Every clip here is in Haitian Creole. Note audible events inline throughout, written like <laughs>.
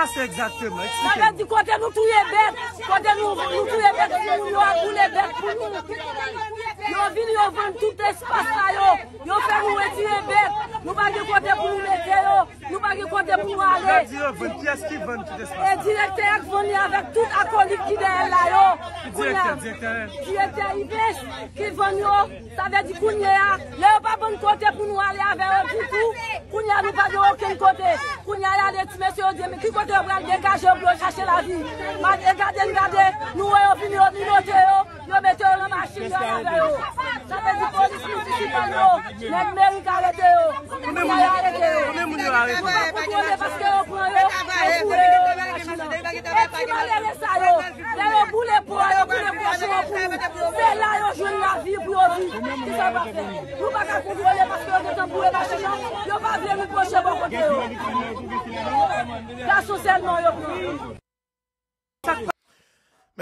Kwa te nou tou ye bed, kwa te nou tou ye bed, yo akou le bed pou yo. Yo vin yo ven tout espasa yo, yo fer nou eti ebet, nou pa ge kote pou nou meke yo, nou pa ge kote pou nou ale. E direkte yon ven, ki as ki ven tout espasa yo? E direkte yon veni avek tout akonik ki den la yo, kounyan, ki ete ibes, ki ven yo, sa ve di kounye ya, yo pa bon kote pou nou ale avek yo, kounyan nou pa de oken kote, kounyan ale, ti mese yo di, me ki kote yo blan, dekaje yo blan, kache la vi. E gade, gade, nou we yo vin yo, ni note yo, yo meke yo nan masin yo avek yo. Sade pou lis mou disipan yo, men men yon kalete yo, pou yon kalete yo, pou yon konje paske yo pou yo, yon pou yo, yon pa cheyo. E ti man le resa yo, le yo pou le pou yo, pou le pou cheyo pou yo, se la yo jouni la vi pou yo vi, ki sa pa fe. Ou pa kakou pou yo paske yo, de sa pou yo pa cheyo, yo pa vye mou pou cheyo pou yo. La sosel non yo pou yo.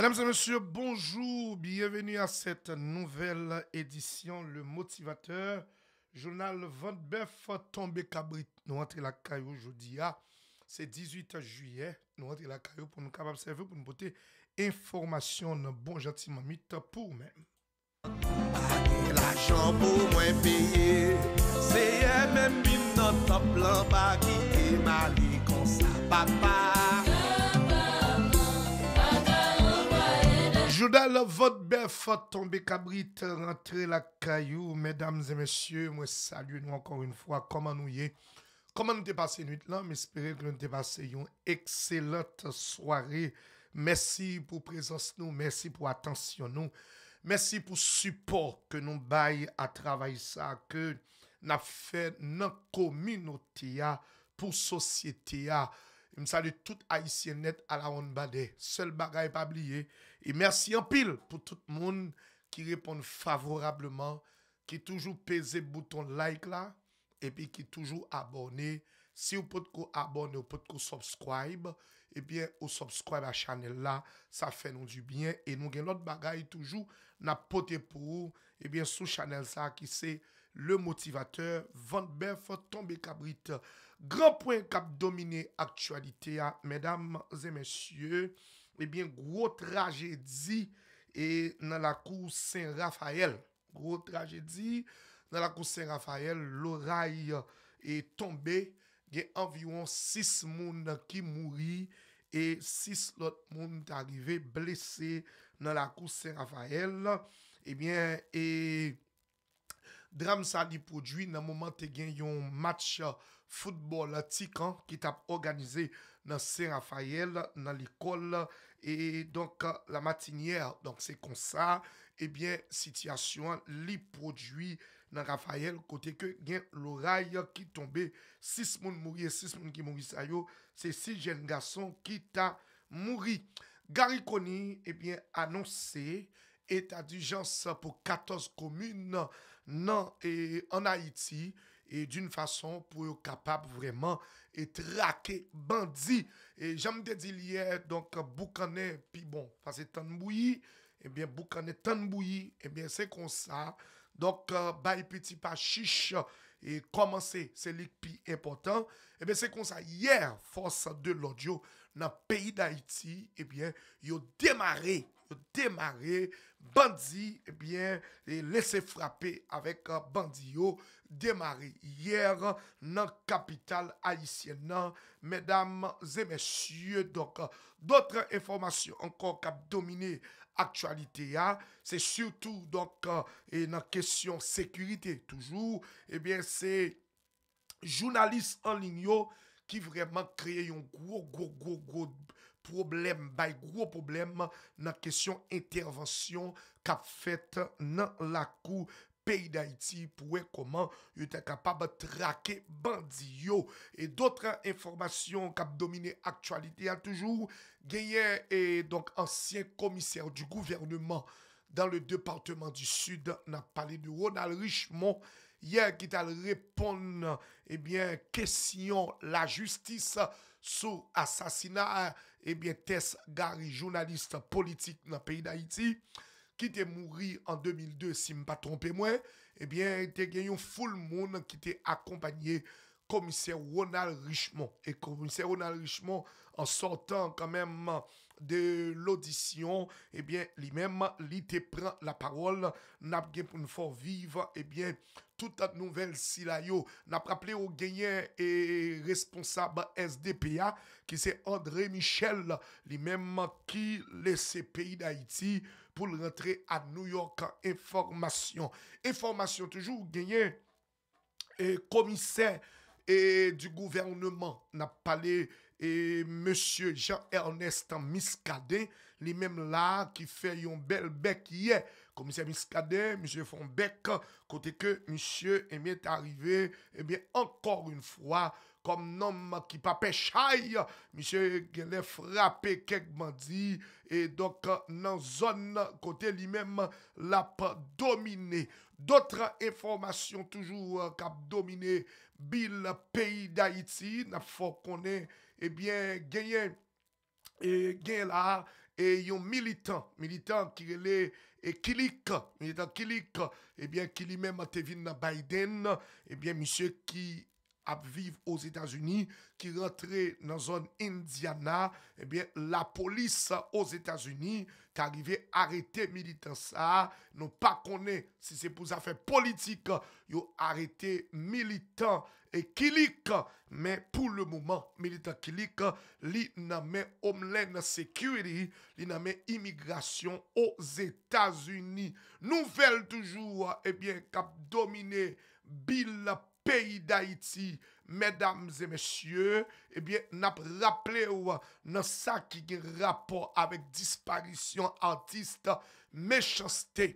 Mesdames et messieurs, bonjour, bienvenue à cette nouvelle édition Le Motivateur, journal bœuf tombé cabrit. Nous rentrons la caillou aujourd'hui, ah, c'est 18 juillet. Nous rentrons la caillou pour nous capables servir pour nous porter information bon gentiment mythe pour nous L'argent pour moi payer, c'est même une note plan pas est comme ça, papa. Joudal, votre fort tombé cabrit, rentrer la caillou. Mesdames et messieurs, moi salue nous encore une fois. Comment nous y Comment nous passé nuit là? J'espère que nous avons passé une excellente soirée. Merci pour présence nous, merci pour attention nous. Merci pour support que nous baillons à travailler ça, que nous avons fait dans communauté, pour la société, M sa li tout a isye net ala on bade. Se l bagay pa bliye. E mersi an pil pou tout moun ki repon favorableman. Ki toujou peze bouton like la. E pi ki toujou abone. Si ou pot ko abone ou pot ko subscribe. E pi ou subscribe a chanel la. Sa fe nou di byen. E nou gen lot bagay toujou na pote pou. E pi sou chanel sa ki se le motivateur. Vant ben fote tombe kabrite. Granpwen kap domine aktualite a, medam, zemensye, ebyen, eh gro trajedzi, e eh, nan la kou Saint Raphael. Gro trajedzi, nan la kou Saint Raphael, loray e tombe, gen avyon sis moun ki mouri, e sis lot moun tarive blese nan la kou Saint Raphael. Ebyen, eh e... Dram sa li podwi nan mouman te gen yon match Foutbol tikan ki tap organize nan St. Raphael, nan li kol, e donk la matinier, donk se konsa, ebyen, eh sityasyon li prodwi nan Raphael, kote ke gen loray ki tombe, 6 moun mouri, 6 moun ki mouri sayo, se 6 jen gason ki ta mouri. Garikoni, ebyen, anonsi, etadijans pou 14 komune nan en Haiti, E d'youn fason pou yo kapap vreman etrake bandi. E jame dedil yer, donk boukane, pi bon, fase tanbouyi, ebyen eh boukane tanbouyi, ebyen eh se konsa. Donk euh, bayi peti pa chiche, e komanse se lik pi important. Ebyen eh se konsa, yer fosa de lodyo nan peyi da iti, ebyen yo demare. Demare, bandi, e eh bien, lese frape avek euh, bandi yo Demare, yer, nan kapital Aisyen nan Medam, zemesye, doka euh, Dotre informasyon ankon kap domine aktualite ya Se surtout, doka, e euh, nan kesyon sekurite, toujou E eh bien, se, jounalist anlin yo Ki vreman kreye yon gwo, gwo, gwo, gwo Bay gro problem nan kesyon intervansyon kap fet nan lakou peyi da iti pouwe koman yote kapab trake bandiyo. E dotre informasyon kap domine aktualite a toujou. Geyen e donk ansyen komiser du gouvernement dan le departement di sud nan pale di ou nan richmon. Yen kit al repon ebyen kesyon la justise. sous assassinat, eh bien, Tess Gary, journaliste politique dans le pays d'Haïti, qui était mort en 2002, si je ne me trompe pas. eh bien, il y a un full monde qui était accompagné commissaire Ronald Richemont. Et commissaire Ronald Richemont, en sortant quand même de l'audition, eh bien, lui-même, il te prend la parole, n'a pour une vivre, eh bien, Tout an nouvel silayou na praple ou genyen e responsab SDPA ki se André Michel li menman ki lese peyi d'Haïti pou l rentre a New York an informasyon. Informasyon toujou genyen e komisen e du gouvernement na pale e Monsieur Jean-Ernest Miskadey. Li mèm la ki fè yon bel bek yè. Komisè miskade, misè fon bek. Kote ke misè emè t'arive, emè eh ankor un fwa, kom nanm ki pa pechay, misè gen lè frape kekman di, e dok nan zon kote li mèm la pa domine. D'otre informasyon toujou kap euh, domine bil peyi d'Haïti, na fò konè, ebyen gen yè, gen la, et un militant, militant qui est et Kilik, militant Kilik, et eh bien qui lui-même a Biden, et eh bien monsieur qui à aux états unis qui rentre dans zone Indiana, eh bien, la police aux états unis arrivait arrêter militants. Ça, non pas qu'on est si c'est pour affaires politiques yo arrêter militant et kilik, Mais pour le moment, militant kilik, li nanmen Homeland Security, li pas immigration aux états unis Nouvel toujours et bien cap dominé Bill Peyi d'Haïti, mèdames et mèchieux, ebyen eh nap rappele ou nan sa ki gen rapport avèk disparisyon artiste mèchanstè.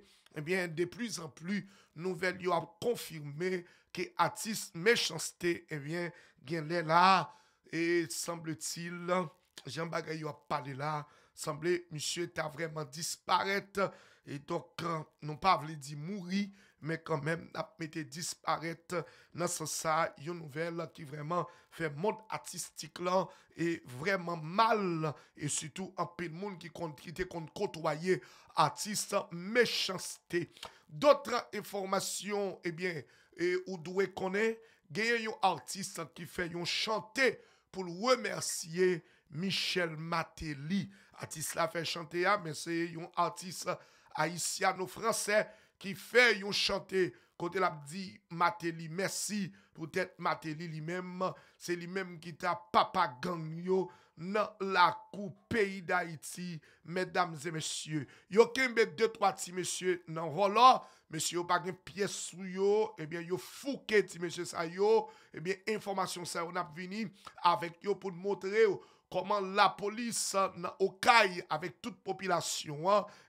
Ebyen, eh de plus en plus, nouvel yo ap konfirme ki artiste mèchanstè, ebyen, eh gen lè la e semble-tile, jan bagay yo ap pale la, semble, mèchieux, ta vreman disparète et donc, euh, nou pa vle di mouri, mais quand même, n'a mettez disparaître dans ce ça, une nouvelle qui vraiment fait monde artistique là, et vraiment mal, et surtout un peu de monde qui était contre côtoyer artiste méchanceté. D'autres informations, eh bien, et ou doué connaît, gagne un artiste qui fait un chanter pour remercier Michel Matéli. Artiste là fait chanter, ah, mais c'est un artiste haïtien ou français Ki fè yon chante kote la di Mateli. Mersi pou tèt Mateli li mèm. Se li mèm ki ta Papa Gangyo. nan la kou peyi da iti medamze mesye yo kembe 2-3 ti mesye nan rola mesye yo bagen piye sou yo ebyen eh yo fouke ti mesye sa yo ebyen eh informasyon sa yo nap vini avek yo pou mwotre yo koman la polis nan okay avek tout popilasyon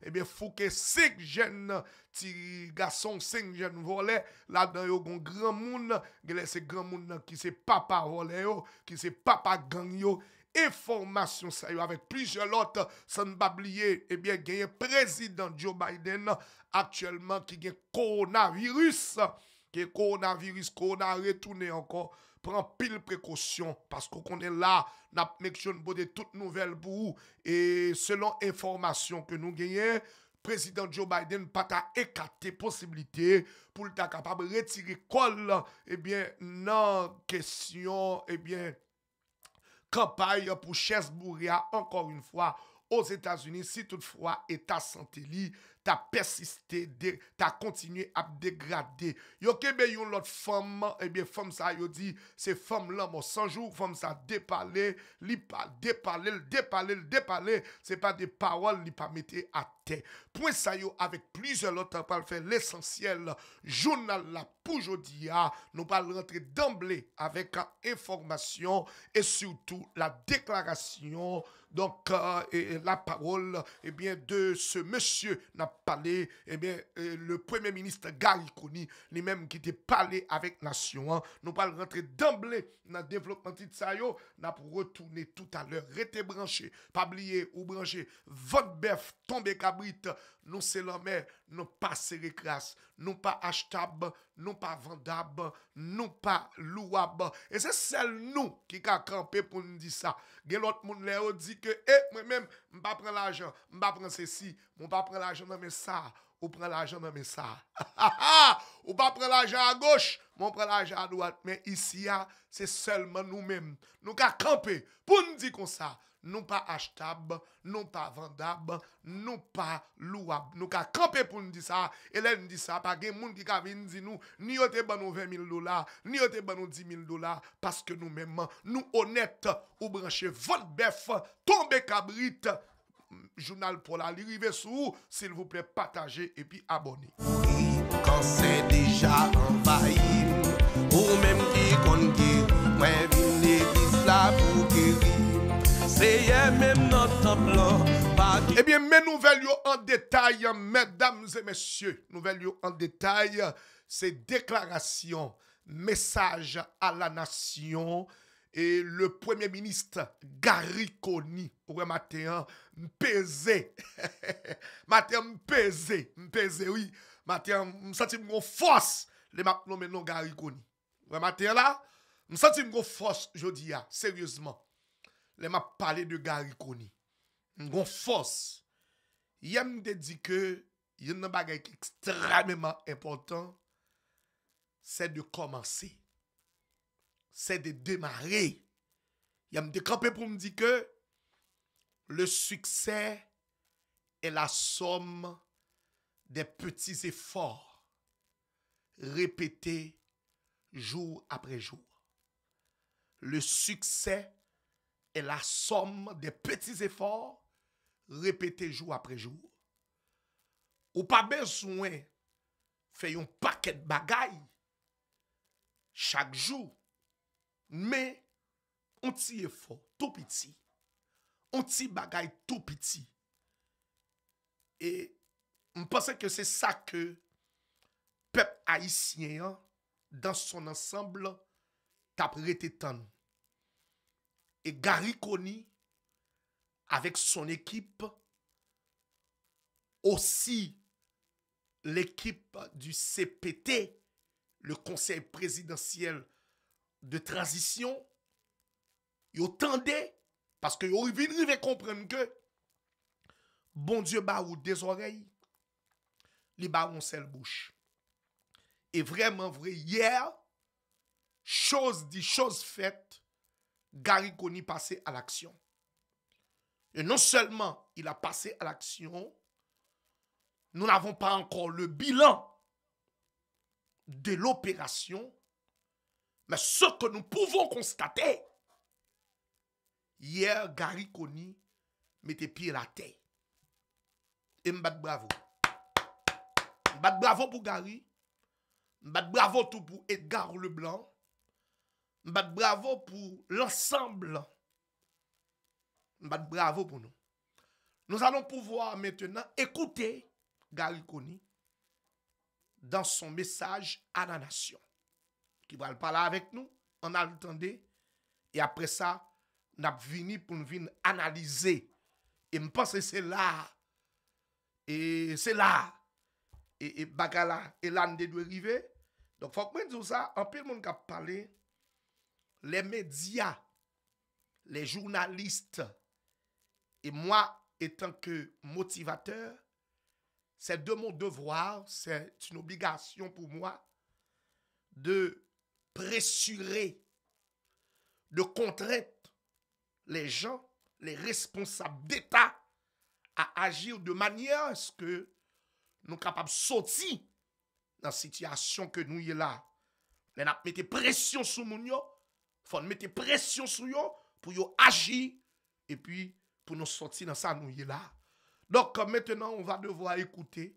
ebyen eh fouke 6 jen ti gason 5 jen vole la dan yo gon gran moun gele se gran moun ki se papa vole yo ki se papa gang yo Eformasyon sa yo avek plijelot San babliye, ebyen eh genye Prezident Joe Biden Aktuellement ki genye koronavirus Genye koronavirus Koronare toune ankon Pren pil prekosyon Pasko konen la, nap meksyon bo de tout nouvel bou E selon eformasyon Ke nou genye Prezident Joe Biden pata ekate Ponsibilite pou lta kapab Retire kol Ebyen eh nan kesyon Ebyen eh Kampaye pou Chesbourgia ankon yon fwa os Etats-Unis, si tout fwa etat Santéli. Ta persisté, t'a continué à dégrader. Yo kebe yon l'autre femme, eh bien femme ça yo dit c'est femme l'homme 100 jours femme ça déparler, li le, déparlé, le, déparler, c'est pas des paroles li pa mette à terre. Point ça yo avec plusieurs autres parle faire l'essentiel journal la pour ah, nous pas rentrer d'emblée avec ah, information et surtout la déclaration donc euh, la parole eh bien, de ce monsieur n'a parlé, eh bien, euh, le premier ministre Kouni, lui-même qui était parlé avec Nation. Hein. Nous allons rentrer d'emblée dans le développement de ça, n'a pour retourner tout à l'heure. rétébranché branché, pas oublier ou branché, votre bœuf, tombé cabrit, nous c'est Nou pa sere kras, nou pa ashtab, nou pa vandab, nou pa luwab. E se sel nou ki ka kampe pou nou di sa. Gelot moun le ou di ke, e mwen mèm, mpa pre la jan, mpa pre se si, mpa pre la jan mèmè sa, ou pre la jan mèmè sa. <laughs> Ou pa pre la jan a goch, mpa pre la jan a doat, men isi ya, se sel mwen nou mèm. Nou ka kampe pou nou di kon sa. non pas achetable, non pas vendable, non pas louable. Nous avons campé pour nous dire ça. Et là, nous disons ça, pas de monde qui vient dire nous, ni nous 20 000 dollars, ni nous 10 000 dollars, parce que nous-mêmes, nous honnêtes, ou branchés votre bœuf, tombez cabrit, journal pour la livrer sous, s'il vous plaît, partagez et puis abonnez. Quand c'est déjà envahi. Eh bien, mes nouvelles lieux en détail, Mesdames et messieurs nouvelles lieux en détail, Se déclarations, message à la nation Et le premier ministre Gary Kony, ouais, matin, m'pésé. <laughs> matin, m'pésé. M'pésé, oui. Matin, m'senti m'gon force. Les m'a non Gary Kony. Ouais, matin, là, senti m'gon force, je dis, ah, sérieusement. Le ma pale de gari koni. Mgon fos. Yem de di ke, yon nan bagay ek ekstrememan impotant, se de komanse. Se de demare. Yem de kampen pou mdi ke, le suksè e la som de petis efor repete jou apre jou. Le suksè E la som de petis efor repete jou apre jou. Ou pa ben souwen fè yon paket bagay chak jou. Men, on ti efor tou piti. On ti bagay tou piti. E mpase ke se sa ke pep Haitien dan son ansambl tap rete tan nou. E Gary Coney, avèk son ekip, osi l'ekip du CPT, le konsey prezidentiyel de transisyon, yo tende, paske yo vinri ve komprene ke, bon dieu ba ou de zorey, li ba ou se l'bouche. E vreman vre, yè, chos di chos fèt, Gary Coney passait à l'action. Et non seulement il a passé à l'action, nous n'avons pas encore le bilan de l'opération, mais ce que nous pouvons constater, hier, Gary Coney mettait pied à la terre. Et m'bat bravo. M'bat bravo pour Gary. M'bat bravo tout pour Edgar Leblanc. Mbate bravo pou l'ensemble. Mbate bravo pou nou. Nou zanon pouvoa metenan ekoute Galikoni. Dan son mesaj ananasyon. Ki wale pala avek nou. An al tende. E apre sa. N ap vini pou nou vin analize. E mpase se la. E se la. E bagala. E lan de dwe rive. Fok mwen zo sa. Anpil moun kap pale. Les medias, les journalistes et moi étant que motivateur, c'est de mon devoir, c'est une obligation pour moi de pressurer, de contraître les gens, les responsables d'état à agir de manière à ce que nous ne pouvons pas sortir d'une situation que nous y est là. Nous avons mis de la pression sur nous-mêmes faut mettre pression sur eux pour yo agir et puis pour nous sortir dans ça nous là. Donc maintenant on va devoir écouter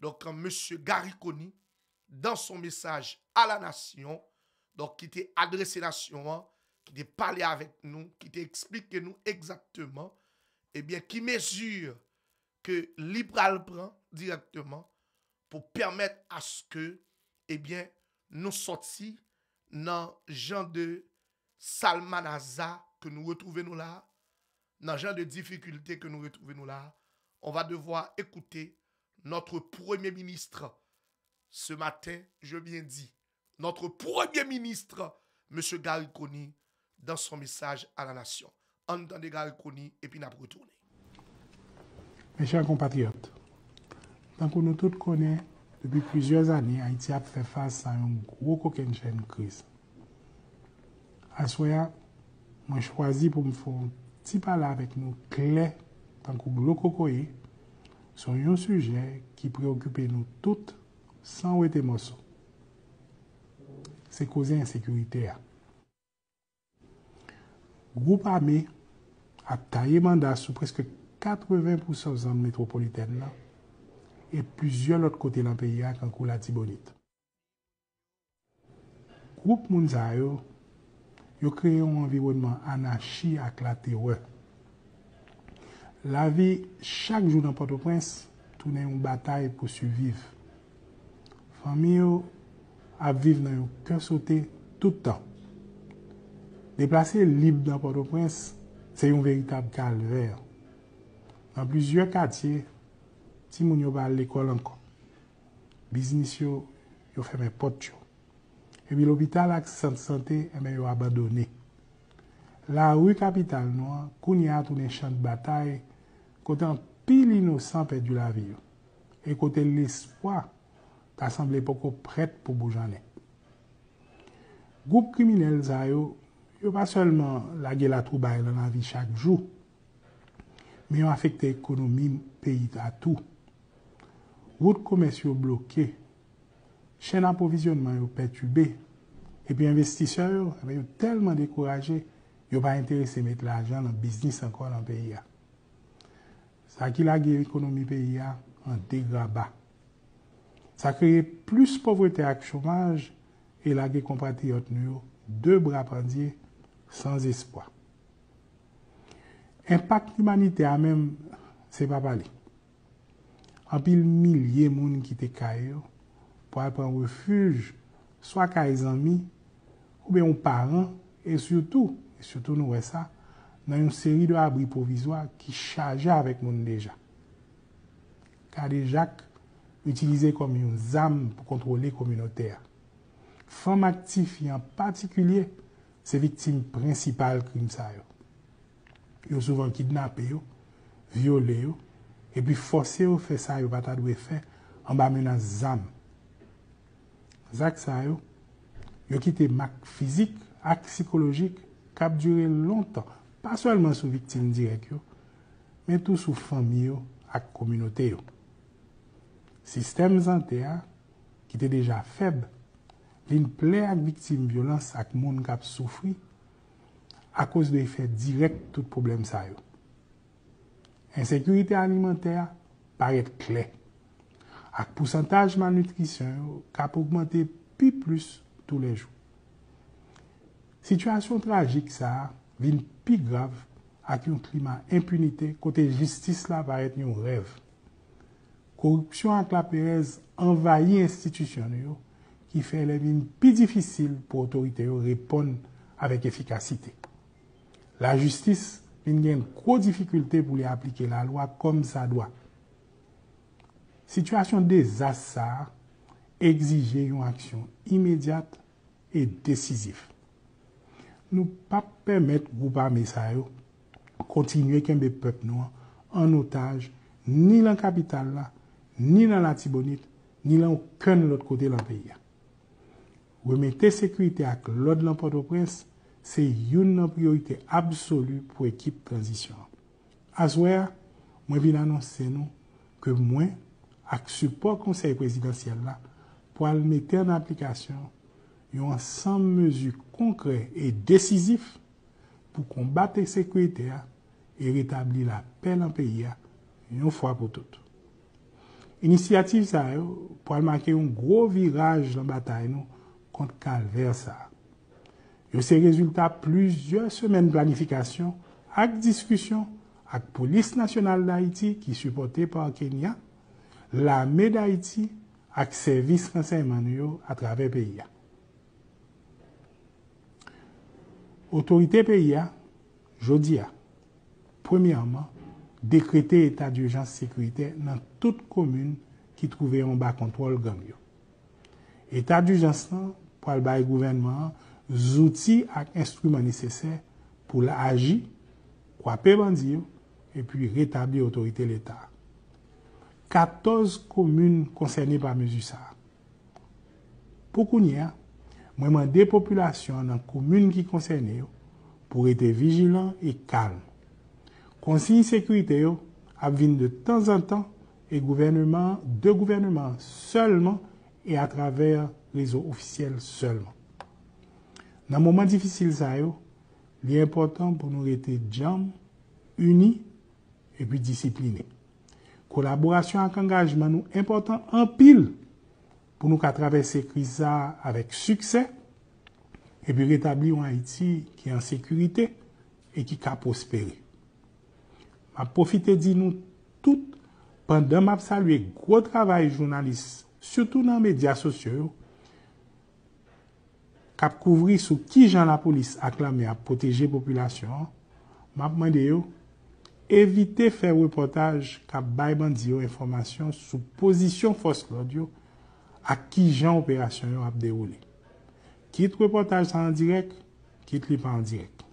donc monsieur Gariconi dans son message à la nation donc qui était adressé nation qui t'a parlé avec nous, qui explique nous exactement et eh bien qui mesure que l'Ibral prend directement pour permettre à ce que et eh bien nous sortions dans genre de Salmanaza que nous retrouvons nous là, dans le genre de difficulté que nous retrouvons là, on va devoir écouter notre Premier ministre. Ce matin, je viens dit, notre Premier ministre, M. Gariconi, dans son message à la nation. Entendez Gariconi et puis nous retourner. Mes chers compatriotes, tant que nous tous connaissons, depuis plusieurs années, Haïti a fait face à une grosse de crise. Aswaya, mwen chwazi pou mwen foun tipa la vek nou kle tankou glou koko ye, son yon suje ki preokupen nou tout san wete moso. Se kozen yon sekurite ya. Goup ame ap taye manda sou preske 80% zan metropoliten la e pwizyon lot kote lan peyi ya kankou la tibonit. Goup moun zayou, Yo kreye yon enviwennman anashi ak la terwe. La vi chak jou nan Port-au-Prince, tounen yon batay pou suviv. Fami yo apviv nan yon kersote toutan. Deplase lib nan Port-au-Prince, se yon veyitab kalver. Nan blizye katye, ti moun yo ba le kolanko. Biznis yo, yo feme pot yo. evi l'hobital ak sante-sante eme eh yo abadone. La wu kapital nou an, kouni atounen chan batay, kote an pil inosan pe du la vi yo, e kote l'espoi ta sanble poko pret pou bou janen. Goup kriminel zay yo, yo pa selman la gelatou baye lan an vi chak jou, me yo afekte ekonomi pe ita tou. Wout komes yo bloke, chen apovizyonman yo petube, epi investiseur yo, yo telman dekoraje, yo pa interese mette la ajan nan bisnis ankon nan PIA. Sa ki lage ekonomi PIA an degra ba. Sa kreye plus povrete ak chomaj, e lage komprate yo tenyo de bra pandye sans espoi. Impact l'imanite a men se pa pale. Anpil milye moun ki te kaye yo, pou al pren refuj, swa ka e zanmi, ou be yon paran, e soutou e nou we sa, nan yon seri de abri provizwa ki chaje avèk moun deja. Kade jak, yon itilize kom yon zam pou kontrole kom yon otea. Fom aktif yon patikulye, se vitin prinsipal krim sa yo. Yo souvan kidnap yo, viole yo, e pi fose yo fe sa yo batad we fe, amba mena zam, Zak sa yo, yo ki te mak fizik ak psikologik kap dure lontan, pa solman sou viktim direk yo, men tou sou famyo ak kominote yo. Sistem zante a, ki te deja feb, lin ple ak viktim violans ak moun kap soufri, a koz de e fe direk tout problem sa yo. Ensekurite alimenter parek klek. ak pousantajman nutrisyon yo kap augmente pi plus tou le jou. Sityasyon tragik sa vin pi grav ak yon klima impunite kote justice la va et nyon rev. Korupsyon ak la perez envayi institisyon yo ki fe le vin pi difisil pou otorite yo repon avèk efikasite. La justice vin gen kwo difikulte pou li aplike la loa kom sa doa, Sityasyon de Zassar exije yon aksyon imedyat e desizif. Nou pa ppermet Gouba Messaio kontinye kembe pep nou an otaj ni lan kapital la, ni lan la tibonit, ni lan ou ken lout kote lan peya. Wemete sekwite ak lout lampot o prens, se yon nan priorite absolu pou ekip prezisyon. A zwe, mwen vin anonsen nou ke mwen, ak support konsey presidansyel la pou al mette an aplikasyon yon san mezu konkre et desizif pou kombate sekwete a e retabli la pen an peyi a yon fwa pou tout. Inisiyatif sa pou al make yon gro viraj lan batay nou kont kal versa. Yo se rezultat plujer semen planifikasyon ak diskwisyon ak polis nasyonal la iti ki supporte pa an Kenya la mèda iti ak servis konseyman yo atrave peyi ya. Otorite peyi ya, jodi ya. Premiyanman, dekrete etat d'urjanse sekwite nan tout komün ki trouve yon ba kontrol ganyo. Etat d'urjanse nan, pwal baye gouvenman, zouti ak instruman nisesè pou la aji, kwa pey bandi yo, e pwi retabli otorite l'etat. 14 komune konsenye pa mezu sa. Poukoun ya, mwenman de populasyon nan komune ki konsenye yo pou rete vijilan e kalm. Konsini sekurite yo ap vin de tan zan tan e gouvernement, de gouvernement, solman e atraver rezo ofisyel solman. Nan mouman difisil zayo, li importan pou nou rete jam, uni e pi disipliney. Kolaborasyon ak angajman nou importan an pil pou nou ka travesse kriza avèk suksè epi retabli ou an iti ki an sekurite e ki ka prospere. Mab profite di nou tout pandan mab salwe gwo travay jounalist, soutou nan media sosye ou, kap kouvri sou ki jan la polis aklamè a poteje populasyon, mab mwende yo, Evite fè wèpotaj kap baybandi yo informasyon sou pozisyon fòs lòd yo ak ki jan operasyon yo ap deroule. Kit wèpotaj sa an direk, kit li pa an direk.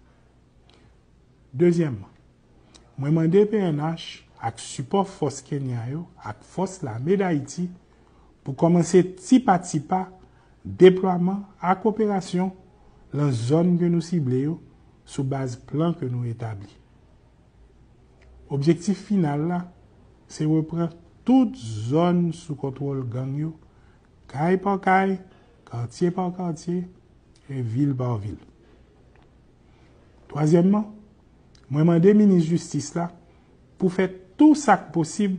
Dezyèmman, mwen mande PNH ak support fòs Kenya yo ak fòs la Medayiti pou komanse tipa tipa deproyman ak operasyon lan zon gen nou sible yo sou baz plan gen nou etabli. Objektif final la se repre tout zon sou kontrol gang yo kay pa kay, kartye pa kartye, e vil pa vil. Toasyenman, mwen man de Ministre Justice la pou fè tout sak posib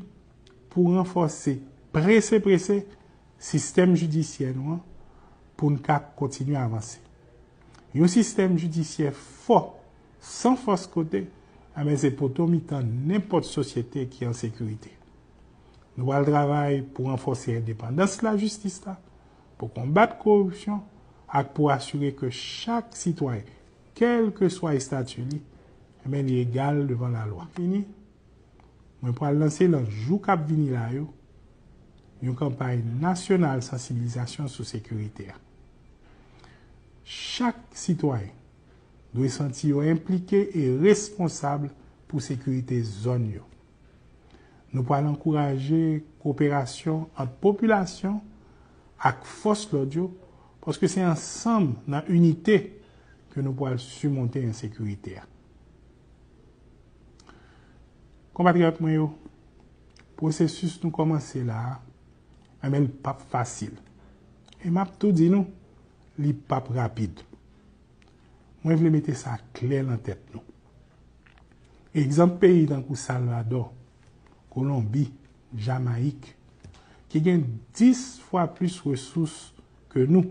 pou renforsi presi presi sistem judisyen wan pou nkak kontinu avansi. Yo sistem judisyen fò, san fòs kotey, a men se pot omitan nepot sosyete ki an sekurite. Nou al dravay pou renforser depandans la justista, pou kombat korupsyon, ak pou asyre ke chak sitwaye, kel ke swa estatuni, a men li egal devan la eh loa. Fini, mwen pou al lansi lan Joukap Vinilayo, yon kampay nasyonal sa sibilizasyon sou sekurite a. Chak sitwaye, dwe senti yo implike e responsable pou sekurite zon yo. Nou po al ankouraje kooperasyon at popylasyon ak fos lodyo poske se ansanm nan unité ke nou po al sumonte en sekurite a. Kon pati ap mwen yo, prosesus nou komanse la amen pap fasil. E map tou di nou li pap rapid. mwen vle mette sa kler nan tet nou. Ekzamp peyi dan kou Salvador, Kolombi, Jamaik, ki gen dis fwa plus wesous ke nou,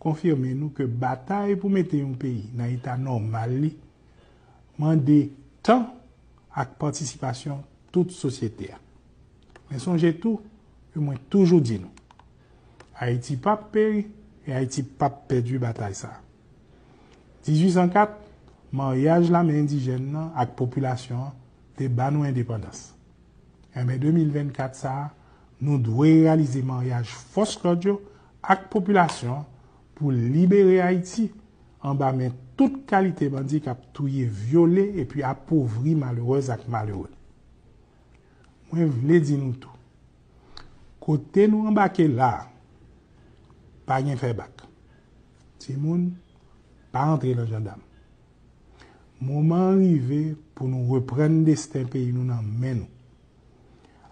konfirme nou ke batay pou mette yon peyi nan ita normali, mwen de tan ak participasyon tout sosyete a. Mwen sonje tou, mwen toujou di nou. Haiti pap peyi, Haiti pap pedu batay sa a. 1804, manryaj la men di jen nan ak populasyon te banou indepandans. En men 2024 sa, nou dwey realize manryaj fosk lodyo ak populasyon pou libere Haiti an ba men tout kalite bandi kap touye viole epi apouvri malourez ak malourez. Mwen vle di nou tou. Kote nou an bak e la, pa gen fe bak. Ti moun... Pa rentre la jandam. Mouman rive pou nou reprenne desten peyi nou nan menou.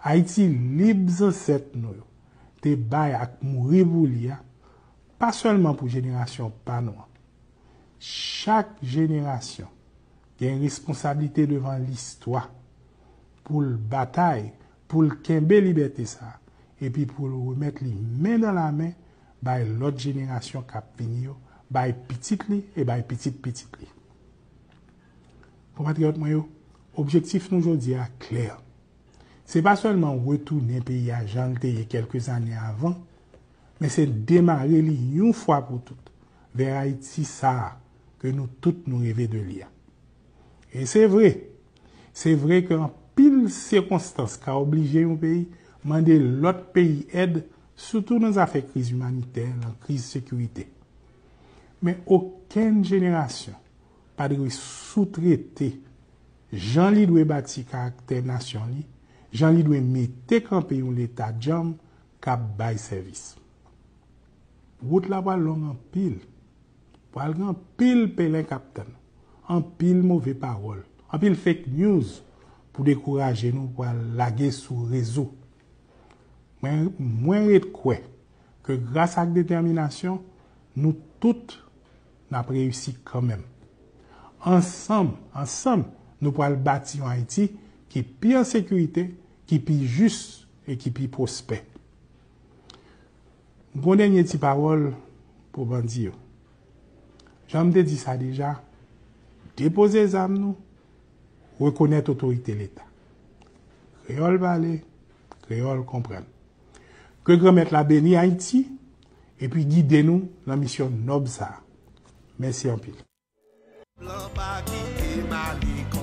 Haiti libze set nou yo, te bay ak mou revou liya, pa sèlman pou jeneration panouan. Chak jeneration gen responsabilite devan listwa, pou l batay, pou l kembe libetesan, e pi pou l remet li men nan la men, bay lot jeneration kap vini yo, bay pitit li e bay pitit pitit li. Pou patriot mwen yo, objektif nou jodi a kler. Se pa solman wetou nen peyi a jante ye kelke zanye avan, men se demare li yon fwa pou tout vey a iti sa ke nou tout nou reve de li a. E se vre, se vre ke an pil sekonstans ka oblije yon peyi mande lot peyi ed soutou nou zafek kriz humanitè, nan kriz sekurite. Men oken jenerasyon padri sou trete jan li dwe bati karakter nasyon li, jan li dwe metek an pe yon leta djam kap bay servis. Wout la wale long an pil wale gran pil pelen kapten, an pil mouve parol, an pil fake news pou dekouraje nou wale lage sou rezo. Mwen ret kwe ke gras ak determinasyon nou tout na preyousi kwa men. Ansem, ansem, nou po al bati yo Haiti ki pi an sekurite, ki pi jous, e ki pi pospe. Mponde nye ti parol pou bandi yo. Jom de di sa deja, depoze zam nou, wè konet otorite l'Etat. Kreyol va le, kreyol kompreme. Kreg remet la beni Haiti, e pi gide nou nan misyon Nobzak. Merci en pile.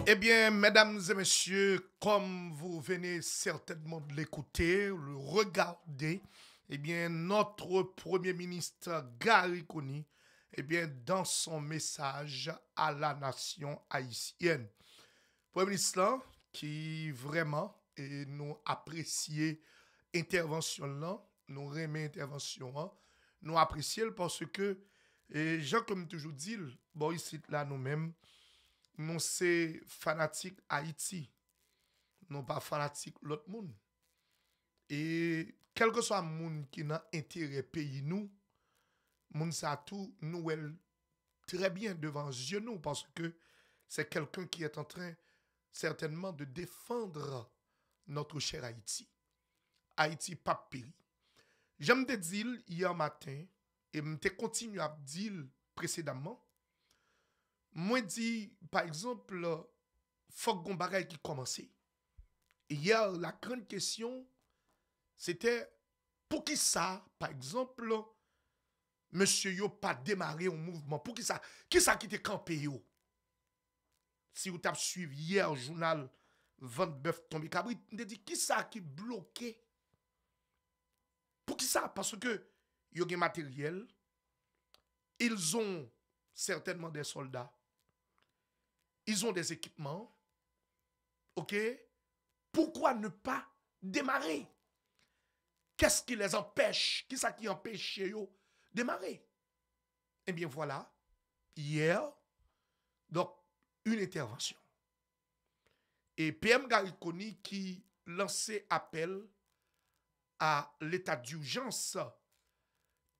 Eh bien, mesdames et messieurs, comme vous venez certainement de l'écouter, le regarder, eh bien, notre Premier ministre Gary Conny, eh bien, dans son message à la nation haïtienne. Premier ministre, qui vraiment et nous apprécier l'intervention là, nous remet l'intervention hein. nous apprécier parce que E jan kome toujou dil, bo yisit la nou mem, moun se fanatik Haiti, nou pa fanatik lot moun. E kelke sa moun ki nan entere peyi nou, moun sa tou nou el trebyen devan jeno parce ke se kelkon ki et entren certainman de defendra noto chèr Haiti. Haiti pape peyi. Jan mde dil yon matin, Mwen te kontinu abdil Presedamman Mwen di Par exemple Fok Gombarey ki komanse Yer la kran kesyon Sete Pou ki sa Par exemple Monsie yo pa demare yon mouvment Pou ki sa Ki sa ki te kampe yo Si ou tap suive Yer jounal Van Beuf Tombi Kabri Mwen te di Ki sa ki bloke Pou ki sa Pou ki sa Pou ki sa Pou ki sa Pou ki sa ils ont matériel, ils ont certainement des soldats, ils ont des équipements. OK Pourquoi ne pas démarrer Qu'est-ce qui les empêche Qu'est-ce qui empêche eux démarrer Eh bien voilà, hier, donc une intervention. Et PM Gariconi qui lançait appel à l'état d'urgence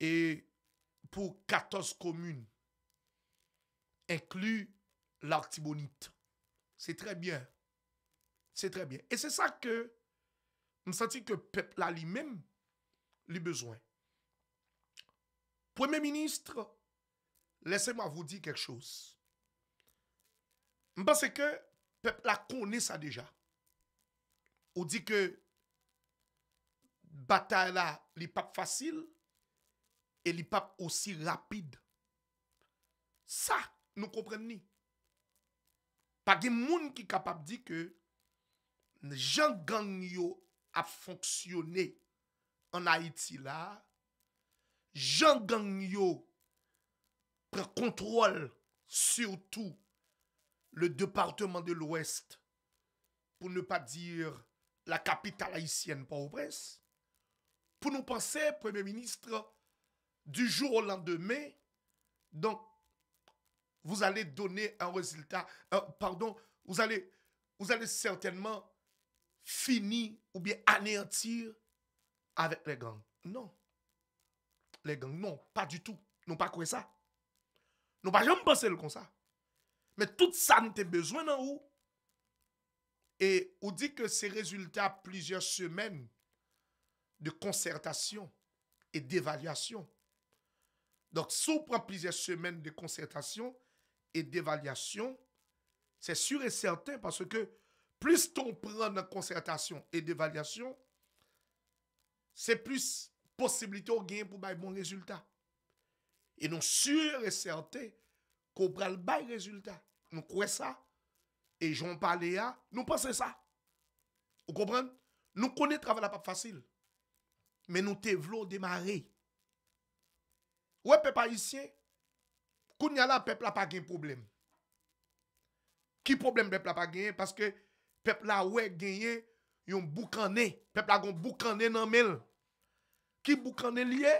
E pou 14 komune, inklu l'artibonite. Se tre bien. Se tre bien. E se sa ke, m sati ke pep la li men, li bezwen. Premier ministre, lese m a vou di kek chos. M base ke, pep la kone sa deja. Ou di ke, batal la li pap fasil, e li pa osi rapide. Sa nou kompren ni. Pa gen moun ki kapap di ke jan gang yo a fonksyone an Haiti la, jan gang yo prekontrol sou tou le departement de l'Ouest pou ne pa dir la kapital Haitienne pa ou pres. Pou nou panse, premè ministre, du jour au lendemain. Donc, vous allez donner un résultat. pardon, vous allez, vous allez certainement finir ou bien anéantir avec les gangs. Non. Les gangs, non, pas du tout. Non, pas quoi ça. Non, pas jamais pensé comme ça. Mais tout ça, nous avons besoin d'en haut. Et on dit que ces résultats, plusieurs semaines de concertation et d'évaluation, donc, si on prend plusieurs semaines de concertation et d'évaluation, c'est sûr et certain parce que plus on prend de concertation et d'évaluation, c'est plus possibilité au gain pour un bon résultat. Et nous sûr et certain qu'on prend le bon résultat. Nous croyons ça. Et j'en parlais à, nous pensons ça. Vous comprenez? Nous connaissons le travail pas facile. Mais nous devons démarrer. Ouè pepe a isye, koun nye la pepe la pa gen problem. Ki problem pepe la pa gen, paske pepe la we genye yon boukane, pepe la gon boukane nan mil. Ki boukane liye,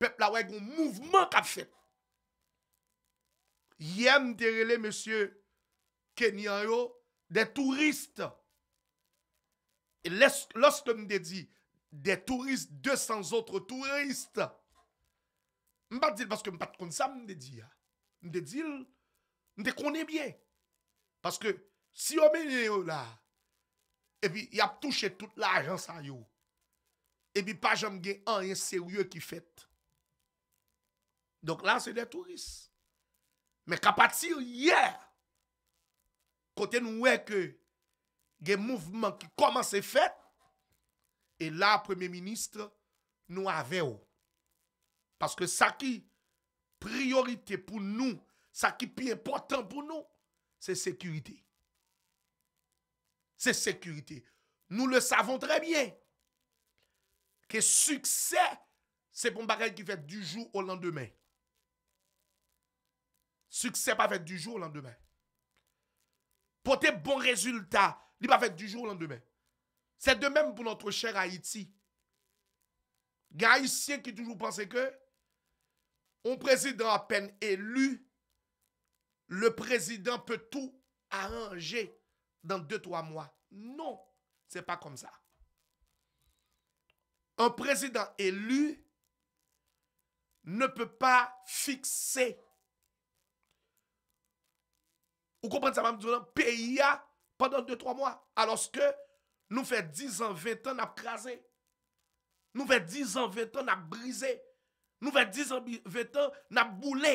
pepe la we gon mouvment kapse. Yem derele, monsye, kenye yo, de touriste. Lòs te mde di, de touriste, de sans autre touriste. M pa dil paske m pat kon sam m de di ya. M de dil, m de konen bien. Paske si yo menye yo la, epi yap touche tout la ajan sa yo. Epi pa jom gen an yon serye ki fèt. Donk la se de touris. Me kapat si yo ye. Kote nou we ke gen mouvment ki koman se fèt. E la premye ministre nou ave yo. Parce que ça qui priorité pour nous, ça qui est plus important pour nous, c'est sécurité. C'est sécurité. Nous le savons très bien. Que succès, c'est pour bagage qui fait du jour au lendemain. Succès pas fait du jour au lendemain. Porter bon résultat, il pas fait du jour au lendemain. C'est de même pour notre cher Haïti. Il Haïtiens qui toujours pensaient que un président à peine élu, le président peut tout arranger dans deux, trois mois. Non, ce n'est pas comme ça. Un président élu ne peut pas fixer. Vous comprenez ça, Mme Pays pendant deux, trois mois. Alors que nous fait 10 ans, 20 ans, à crasé. Nous fait 10 ans, 20 ans, à brisé. Nou ve 10 an, ve 10 an, nan boule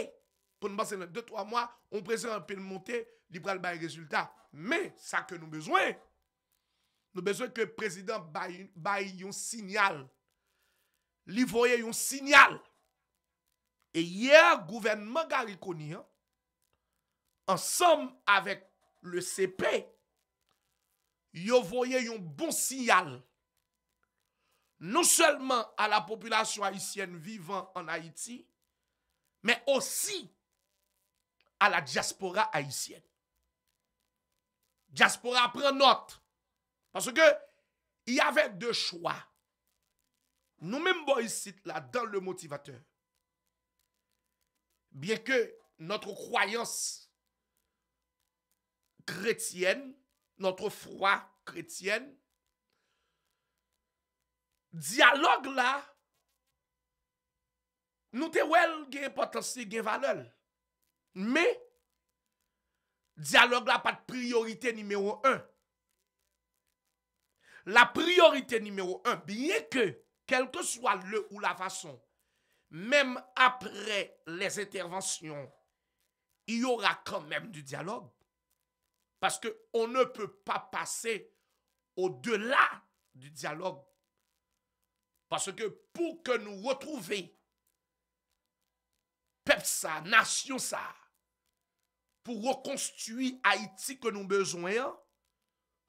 pou nou basen nan 2-3 mwa, on prezè an pen monte, li prel baye rezultat. Me, sa ke nou bezwe, nou bezwe ke prezident baye yon sinyal, li voye yon sinyal, e ye a gouvenman gari koni an, ansom avek le CP, yo voye yon bon sinyal, non seulement à la population haïtienne vivant en Haïti, mais aussi à la diaspora haïtienne. Diaspora prend note. Parce que il y avait deux choix. Nous-mêmes, ici, là, dans le motivateur, bien que notre croyance chrétienne, notre foi chrétienne, dialogue là, nous te wel importance, valeur. Mais, dialogue là pas de priorité numéro un. La priorité numéro un, bien que, quel que soit le ou la façon, même après les interventions, il y aura quand même du dialogue. Parce qu'on ne peut pas passer au-delà du dialogue. Paske pou ke nou wotrouve pep sa, nasyon sa pou wot konstui Haiti ke nou bezon e a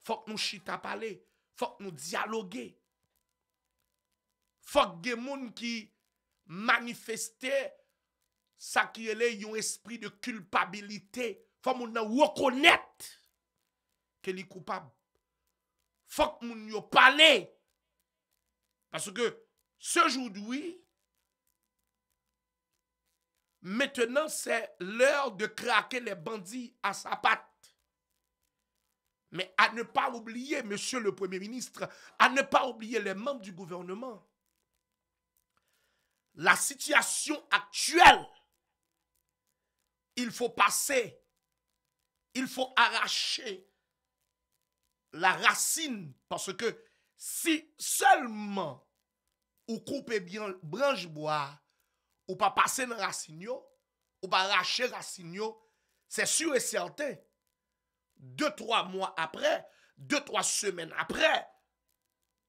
fok nou chita pale fok nou diyaloge fok gen moun ki manifeste sakye le yon espri de kulpabilite fok moun nan wakonet ke li koupab fok moun yo pale Parce que ce jour là maintenant c'est l'heure de craquer les bandits à sa patte. Mais à ne pas oublier, monsieur le Premier ministre, à ne pas oublier les membres du gouvernement. La situation actuelle, il faut passer, il faut arracher la racine, parce que Si selman ou koupe bien branjboa, ou pa pase yon rasinyo, ou pa rache yon rasinyo, se sure sante, 2-3 moun apre, 2-3 semen apre,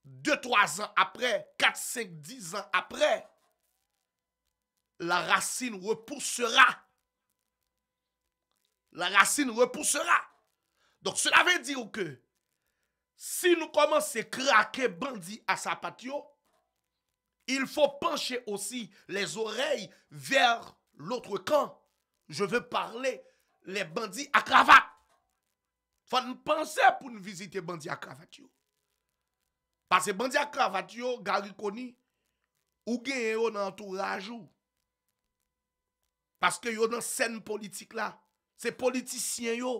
2-3 an apre, 4-5-10 an apre, la rasine repoussera. La rasine repoussera. Donk se la ve di ou ke, Si nou komanse krake bandi a sapat yo, il fò panche osi les orey ver loutre kan. Je ve parle le bandi a kravat. Fò nou panse pou nou vizite bandi a kravat yo. Pase bandi a kravat yo garikoni, ou genye yo nan entourajou. Pase yo nan sen politik la, se politisyen yo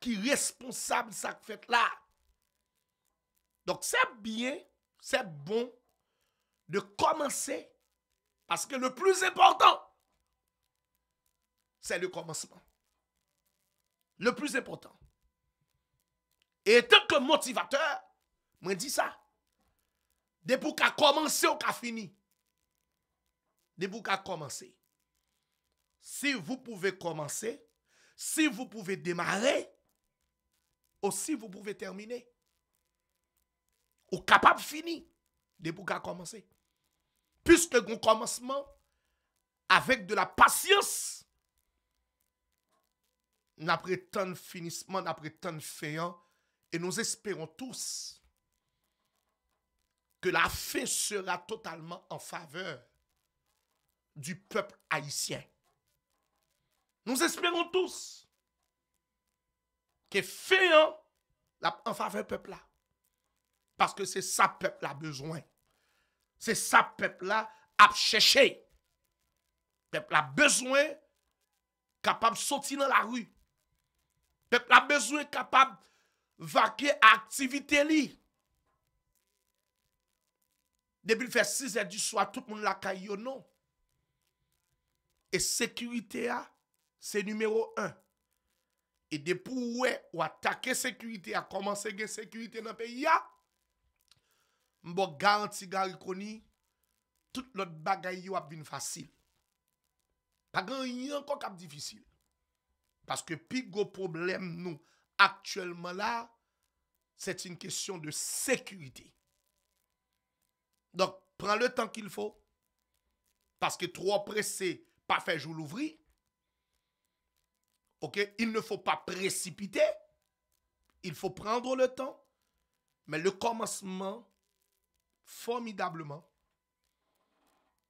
ki responsable sak fet la, Donc c'est bien, c'est bon de commencer parce que le plus important, c'est le commencement. Le plus important. Et tant que motivateur, je dis ça. Dès pour qu'à commencer ou qu'à fini. Dès pour qu'à commencer. Si vous pouvez commencer, si vous pouvez démarrer, aussi vous pouvez terminer. Capable capable de finir depuis commencer. Puisque un commencement avec de la patience, après tant de finissement, après tant de féant, et nous espérons tous que la fin sera totalement en faveur du peuple haïtien. Nous espérons tous que faillant. en faveur du peuple là. Paske se sa pep la bezwen. Se sa pep la ap chèchè. Pep la bezwen kapab soti nan la rù. Pep la bezwen kapab vake aktivite li. Depil fè si zè di sou a tout moun lakay yon nou. E sekurite a, se numèro an. E depou wè ou atake sekurite a, komanse gen sekurite nan peyi a, mbo gant si gant y koni, tout lot bagay yo ap vin fasil. Pagan yon kon kap difisil. Paske pi go problem nou, aktuelman la, set yon kesyon de sekurite. Donk, pran le tan ki l fo, paske tro ap prese pa fej ou louvri, ok, yon ne fo pa precipite, yon fo pran le tan, men le komasman, Formidableman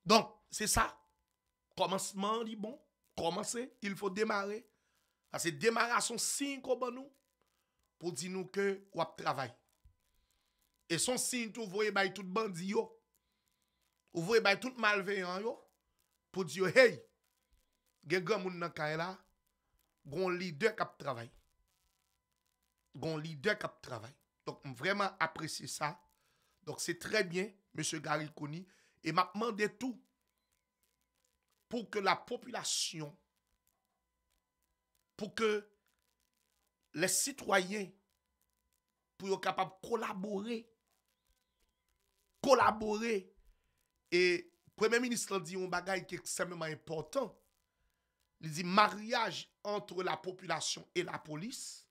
Donk, se sa Komanseman li bon Komanse, il fo demare A se demare a son sin ko ban nou Po di nou ke wap travay E son sin tou Ou voye bay tout bandi yo Ou voye bay tout malveyan yo Po di yo, hey Gè gè moun nan kè la Gon li dèk ap travay Gon li dèk ap travay Donk m vreman apresye sa Donc c'est très bien, M. Kouni, Et m'a demandé tout pour que la population, pour que les citoyens, pour être capables de collaborer, collaborer. Et le Premier ministre dit un bagage qui est extrêmement important. Il dit mariage entre la population et la police.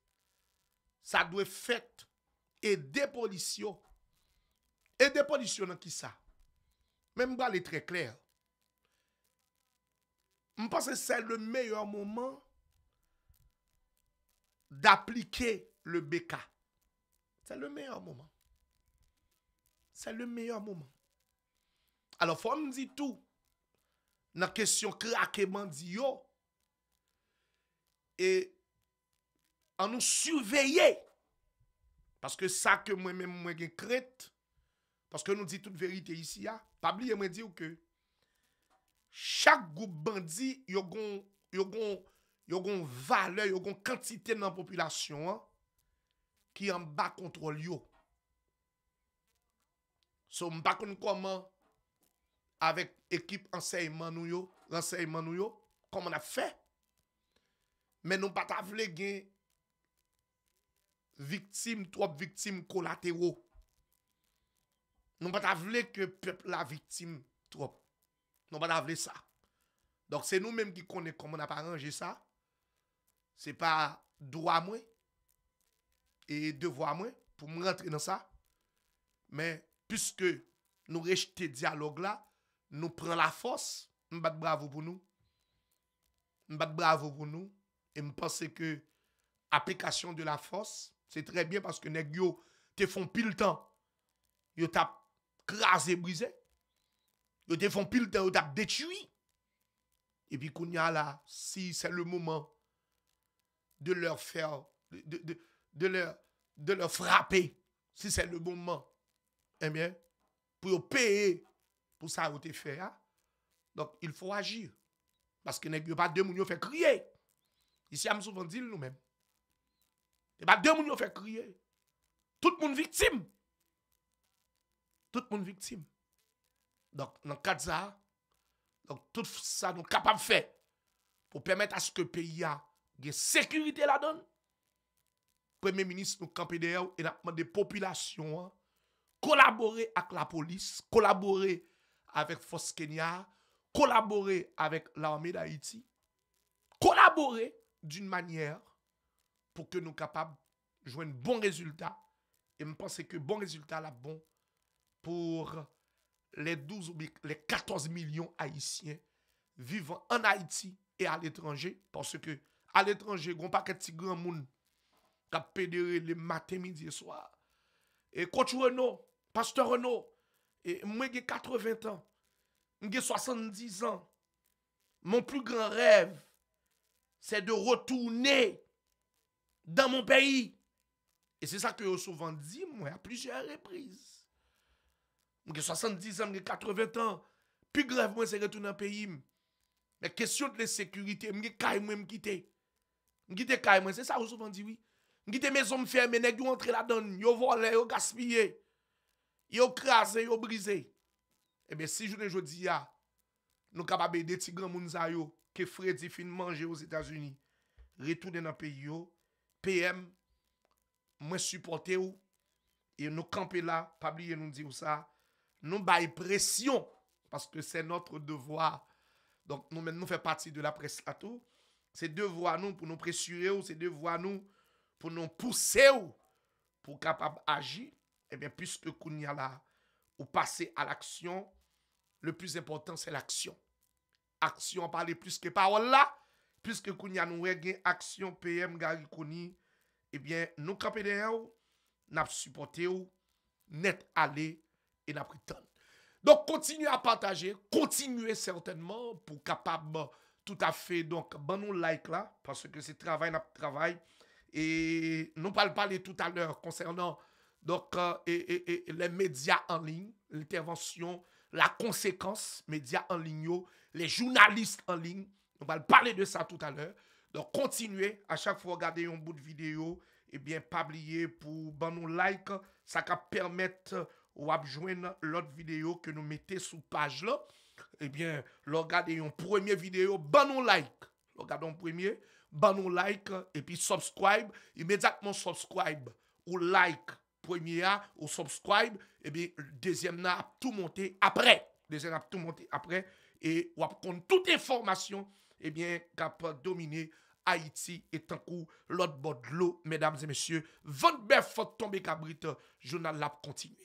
Ça doit être fait et des policiers E depolisyon nan ki sa. Men m gale e tre kler. M pase se le meyor mouman daplike le beka. Se le meyor mouman. Se le meyor mouman. Alo fwa m di tou nan kesyon kre akeman di yo e an nou suveyye paske sa ke mwen men mwen gen kret Paske nou di tout verite isi ya. Pabli yon mwen di ou ke? Chak goup bandi yon goun yon goun vale, yon goun kantite nan popilasyon an ki yon mba kontrol yo. So mba kon koman avek ekip anseyman nou yo, anseyman nou yo koman a fe. Men nou pat avle gen viktim trop viktim kolatero Nou pa ta vle ke pep la viktim trop. Nou pa ta vle sa. Donk se nou menm ki konek koman aparenje sa. Se pa douwa mwen. E devwa mwen pou mwen rentre nan sa. Men, piske nou rejte diyalog la, nou pren la fos. Mwen bak bravo pou nou. Mwen bak bravo pou nou. E mwen pense ke aplikasyon de la fos. Se tre bie paske nek yo te fon pil tan. Yo tap. kras e bwize, yo te fon pil ten yo tap detui, epi koun ya la, si se le mouman, de le frape, si se le mouman, pou yo peye, pou sa yo te feya, donk il fwo agir, baske nek yo pa demoun yo fe kriye, isi am soufan dil nou men, yo pa demoun yo fe kriye, tout moun vitim, tout moun viktim. Donk, nankadza, donk tout sa nou kapab fè, pou pèmèt aske PIA ge sekurite la don. Premè minis nou kampède ou elakman de popilasyon, kolaborè ak la polis, kolaborè avèk Foskenya, kolaborè avèk la wame d'Haïti, kolaborè d'un manyer pou ke nou kapab jwèn bon rezultat, e mpense ke bon rezultat la bon pou le 14 milyon Haitien vivan an Haiti e al etranje, panse ke al etranje goun pa ke tigran moun ka pedere le maten midye swa. E koutou reno, pastor reno, mwen ge 80 an, mwen ge 70 an, moun plou gran rev, se de rotoune dan moun peyi. E se sa ke yo souvan di mwen a plouje reprize. Mwen ke 70 an, mwen ke 80 an. Pi grev mwen se retoun nan peyi mwen. Mwen kesyon te le sekurite, mwen ke kay mwen mwen kite. Mwen kite kay mwen, se sa ou souvan diwi. Mwen kite mezon mwen fè, mwen ek yo antre la don. Yo vole, yo gaspye. Yo krasen, yo brise. Ebe eh si jounen jodi ya, nou kaba be de ti gran moun zay yo, ke fredi fin manje ou Zetasuni. Retoun nan peyi yo, PM, mwen supporte ou, yo nou kampe la, pabli yo nou di ou sa, nou baye presyon, paske se notre devwa, donk nou men nou fe pati de la presyato, se devwa nou pou nou presyure ou, se devwa nou pou nou pousse ou, pou kapap aji, ebyen eh pwiske koun ya la ou pase al aksyon, le pwis important se l aksyon. Aksyon a pale pwiske parol la, pwiske koun ya nou wege aksyon, peyem gari kouni, ebyen eh nou kapene ou, nap supote ou, net ale aksyon. et n'a pris Donc, continuez à partager, continuez certainement pour capable tout à fait. Donc, bon, nous like là, parce que c'est travail, n'a travail. Et nous parlons parler tout à l'heure concernant donc, euh, et, les médias en ligne, l'intervention, la conséquence, médias en ligne, les journalistes en ligne. Nous allons parler de ça tout à l'heure. Donc, continuez à chaque fois regarder un bout de vidéo. Et bien, pas oublier pour bon, nous like, ça va permettre ou à l'autre vidéo que nous mettez sous page là. Eh bien, regardez une première vidéo, ban like. Regardez un premier, ban like et puis subscribe. Immédiatement subscribe ou like. à ou subscribe. Et eh bien, deuxième tout monter après. Deuxième n'a tout monter après. Et ou prendre toute information, eh bien, cap dominer Haïti et un coup l'autre bord de l'eau, mesdames et messieurs. Votre fois tombé cabrite, journal l'a continue.